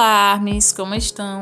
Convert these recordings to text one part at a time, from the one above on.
alarmes, como estão?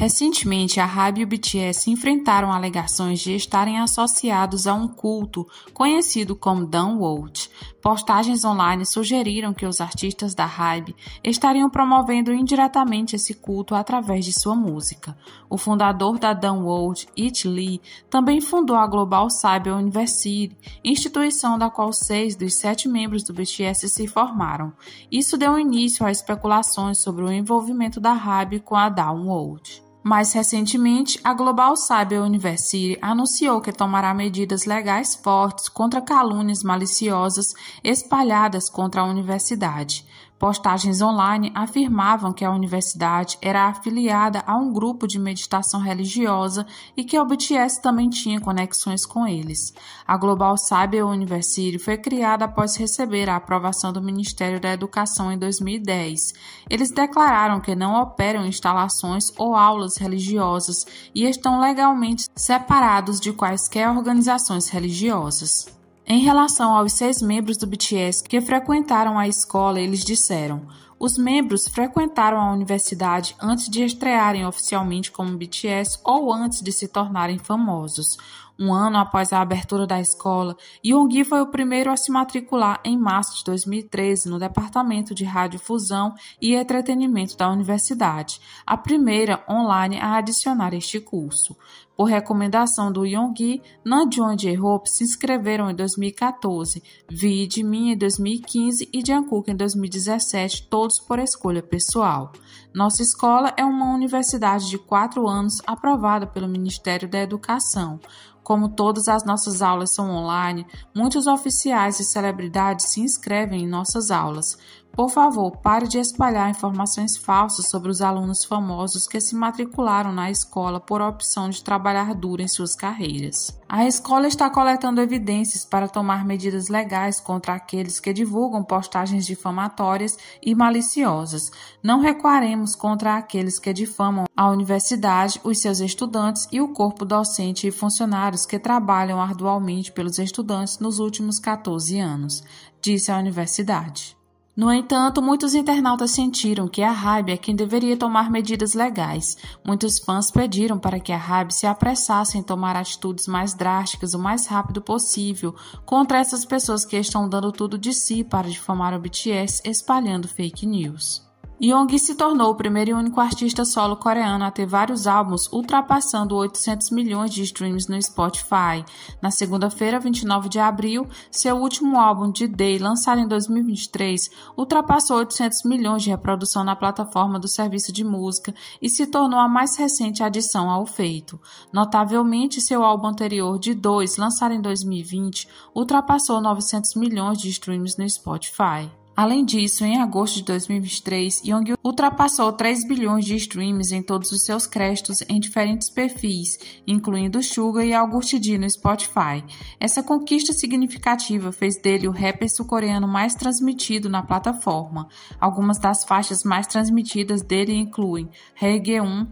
Recentemente, a Hybe e o BTS enfrentaram alegações de estarem associados a um culto conhecido como Downvote. Postagens online sugeriram que os artistas da Hybe estariam promovendo indiretamente esse culto através de sua música. O fundador da Downvote, It Lee, também fundou a Global Cyber University, instituição da qual seis dos sete membros do BTS se formaram. Isso deu início a especulações sobre o envolvimento da Hybe com a Downvote. Mais recentemente, a Global Cyber University anunciou que tomará medidas legais fortes contra calúnias maliciosas espalhadas contra a universidade, Postagens online afirmavam que a universidade era afiliada a um grupo de meditação religiosa e que a BTS também tinha conexões com eles. A Global Cyber University foi criada após receber a aprovação do Ministério da Educação em 2010. Eles declararam que não operam instalações ou aulas religiosas e estão legalmente separados de quaisquer organizações religiosas. Em relação aos seis membros do BTS que frequentaram a escola, eles disseram: os membros frequentaram a universidade antes de estrearem oficialmente como BTS ou antes de se tornarem famosos. Um ano após a abertura da escola, Yoongi foi o primeiro a se matricular em março de 2013 no Departamento de Radiofusão e Entretenimento da universidade, a primeira online a adicionar este curso. Por recomendação do Yonggi, Nanjong e hope se inscreveram em 2014, Vi e Jimin em 2015 e Jungkook em 2017, todos por escolha pessoal. Nossa escola é uma universidade de quatro anos aprovada pelo Ministério da Educação. Como todas as nossas aulas são online, muitos oficiais e celebridades se inscrevem em nossas aulas. Por favor, pare de espalhar informações falsas sobre os alunos famosos que se matricularam na escola por opção de trabalho trabalhar duro em suas carreiras. A escola está coletando evidências para tomar medidas legais contra aqueles que divulgam postagens difamatórias e maliciosas. Não recuaremos contra aqueles que difamam a universidade, os seus estudantes e o corpo docente e funcionários que trabalham arduamente pelos estudantes nos últimos 14 anos, disse a universidade. No entanto, muitos internautas sentiram que a Raib é quem deveria tomar medidas legais. Muitos fãs pediram para que a Raib se apressasse em tomar atitudes mais drásticas o mais rápido possível contra essas pessoas que estão dando tudo de si para difamar o BTS espalhando fake news. Young se tornou o primeiro e único artista solo coreano a ter vários álbuns, ultrapassando 800 milhões de streams no Spotify. Na segunda-feira, 29 de abril, seu último álbum, D-Day, lançado em 2023, ultrapassou 800 milhões de reprodução na plataforma do serviço de música e se tornou a mais recente adição ao feito. Notavelmente, seu álbum anterior, D2, lançado em 2020, ultrapassou 900 milhões de streams no Spotify. Além disso, em agosto de 2023, Young ultrapassou 3 bilhões de streams em todos os seus créditos em diferentes perfis, incluindo Suga e August D no Spotify. Essa conquista significativa fez dele o rapper sul-coreano mais transmitido na plataforma. Algumas das faixas mais transmitidas dele incluem Reggae 1,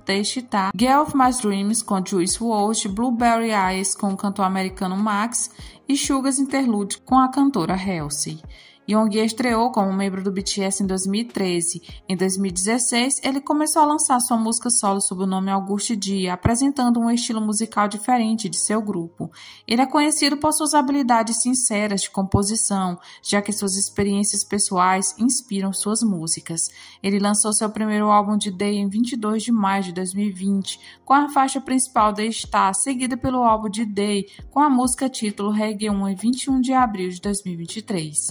Ta, Girl of My Dreams com Juice WRLD, Blueberry Eyes com o cantor americano Max e Suga's Interlude com a cantora Halsey. Yoongi estreou como membro do BTS em 2013. Em 2016, ele começou a lançar sua música solo sob o nome August Dia, apresentando um estilo musical diferente de seu grupo. Ele é conhecido por suas habilidades sinceras de composição, já que suas experiências pessoais inspiram suas músicas. Ele lançou seu primeiro álbum de Day em 22 de maio de 2020, com a faixa principal de Star, seguida pelo álbum de Day, com a música título Reggae 1 em 21 de abril de 2023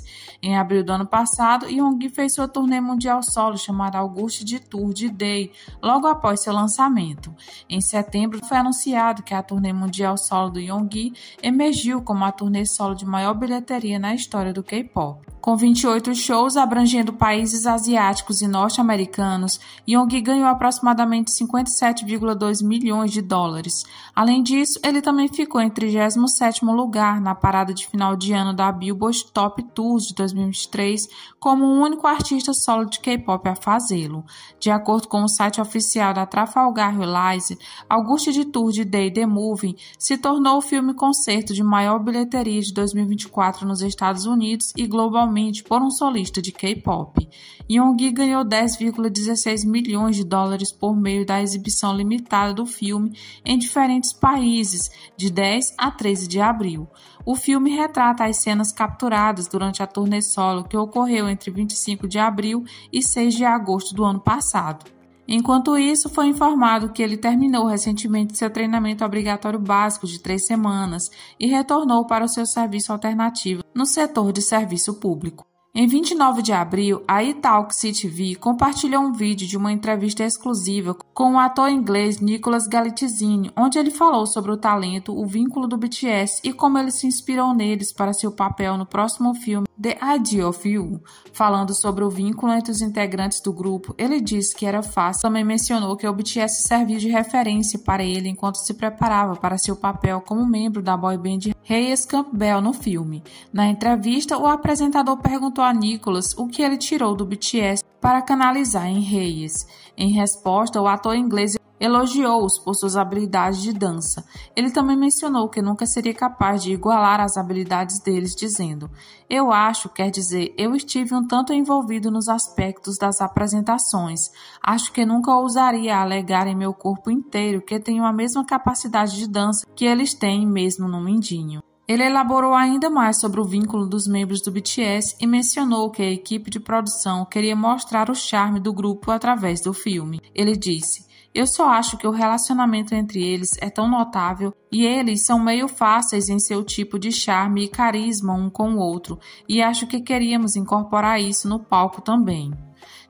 em abril do ano passado, Young fez sua turnê mundial solo chamada Auguste de Tour de Day, logo após seu lançamento. Em setembro, foi anunciado que a turnê mundial solo do Young emergiu como a turnê solo de maior bilheteria na história do K-pop. Com 28 shows abrangendo países asiáticos e norte-americanos, Young ganhou aproximadamente 57,2 milhões de dólares. Além disso, ele também ficou em 37º lugar na parada de final de ano da Billboard Top Tours de 2023, como o único artista solo de K-pop a fazê-lo. De acordo com o site oficial da Trafalgar Release, Auguste de Tour de Day The Moving se tornou o filme concerto de maior bilheteria de 2024 nos Estados Unidos e globalmente por um solista de K-pop. Yoongi ganhou 10,16 milhões de dólares por meio da exibição limitada do filme em diferentes países, de 10 a 13 de abril. O filme retrata as cenas capturadas durante a turnê solo que ocorreu entre 25 de abril e 6 de agosto do ano passado. Enquanto isso, foi informado que ele terminou recentemente seu treinamento obrigatório básico de três semanas e retornou para o seu serviço alternativo no setor de serviço público. Em 29 de abril, a Italk CTV compartilhou um vídeo de uma entrevista exclusiva com o ator inglês Nicholas Galitzini, onde ele falou sobre o talento, o vínculo do BTS e como ele se inspirou neles para seu papel no próximo filme The Idea of You. Falando sobre o vínculo entre os integrantes do grupo, ele disse que era fácil. Também mencionou que obtivesse servir de referência para ele enquanto se preparava para seu papel como membro da boy band Reyes Campbell no filme. Na entrevista, o apresentador perguntou a Nicholas o que ele tirou do BTS para canalizar em Reyes. Em resposta, o ator inglês Elogiou-os por suas habilidades de dança. Ele também mencionou que nunca seria capaz de igualar as habilidades deles, dizendo: Eu acho, quer dizer, eu estive um tanto envolvido nos aspectos das apresentações. Acho que nunca ousaria alegar em meu corpo inteiro que tenho a mesma capacidade de dança que eles têm, mesmo no mindinho. Ele elaborou ainda mais sobre o vínculo dos membros do BTS e mencionou que a equipe de produção queria mostrar o charme do grupo através do filme. Ele disse: eu só acho que o relacionamento entre eles é tão notável e eles são meio fáceis em seu tipo de charme e carisma um com o outro, e acho que queríamos incorporar isso no palco também.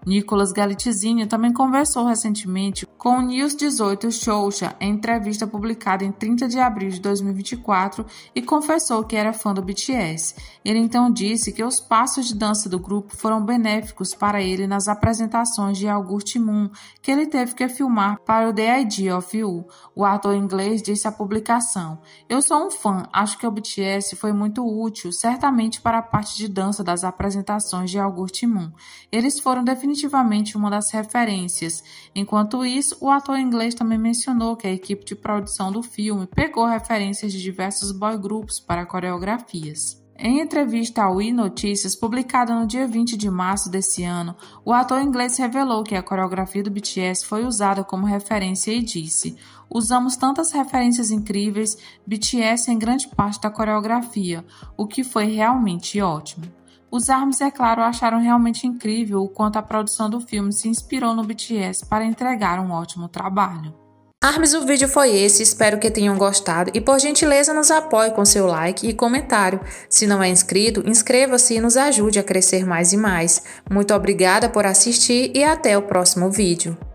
Nicolas Galitzinho também conversou recentemente com o News 18, Xoxa, em entrevista publicada em 30 de abril de 2024, e confessou que era fã do BTS. Ele então disse que os passos de dança do grupo foram benéficos para ele nas apresentações de August Moon, que ele teve que filmar para o The Idea of You. O ator inglês disse à publicação: Eu sou um fã, acho que o BTS foi muito útil, certamente para a parte de dança das apresentações de August Moon. Eles foram definitivamente uma das referências. Enquanto isso, o ator inglês também mencionou que a equipe de produção do filme pegou referências de diversos boy groups para coreografias. Em entrevista ao E! Notícias, publicada no dia 20 de março desse ano, o ator inglês revelou que a coreografia do BTS foi usada como referência e disse: Usamos tantas referências incríveis, BTS em grande parte da coreografia, o que foi realmente ótimo. Os armes é claro, acharam realmente incrível o quanto a produção do filme se inspirou no BTS para entregar um ótimo trabalho. Armes o vídeo foi esse, espero que tenham gostado e por gentileza nos apoie com seu like e comentário. Se não é inscrito, inscreva-se e nos ajude a crescer mais e mais. Muito obrigada por assistir e até o próximo vídeo.